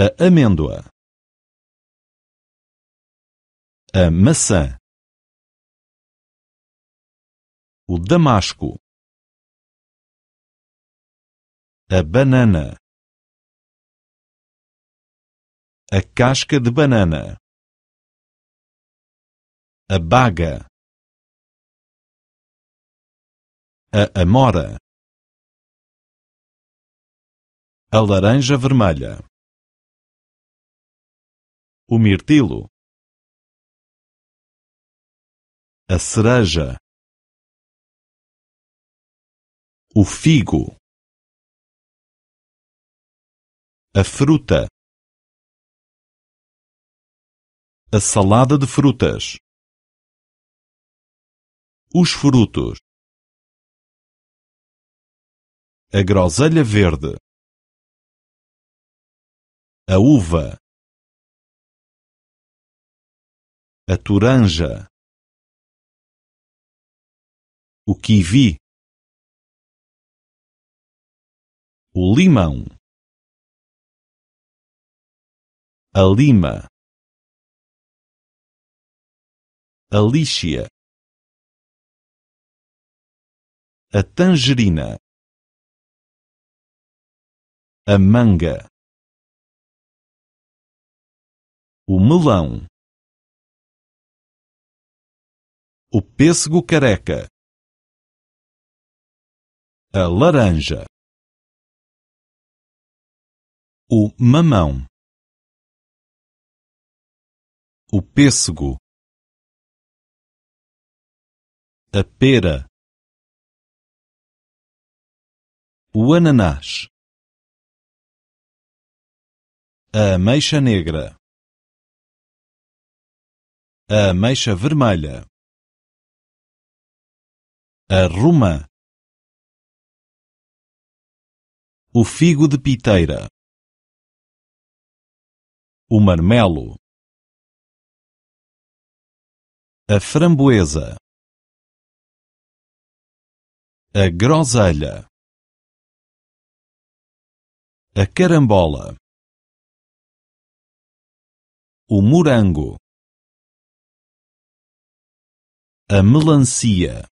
a amêndoa, a maçã, o damasco, a banana, a casca de banana, a baga, a amora, a laranja vermelha o mirtilo, a cereja, o figo, a fruta, a salada de frutas, os frutos, a groselha verde, a uva. a toranja, o kiwi, o limão, a lima, a lixia, a tangerina, a manga, o melão. o pêssego careca, a laranja, o mamão, o pêssego, a pera, o ananás, a ameixa negra, a ameixa vermelha arruma, o figo de piteira, o marmelo, a framboesa, a groselha, a carambola, o morango, a melancia.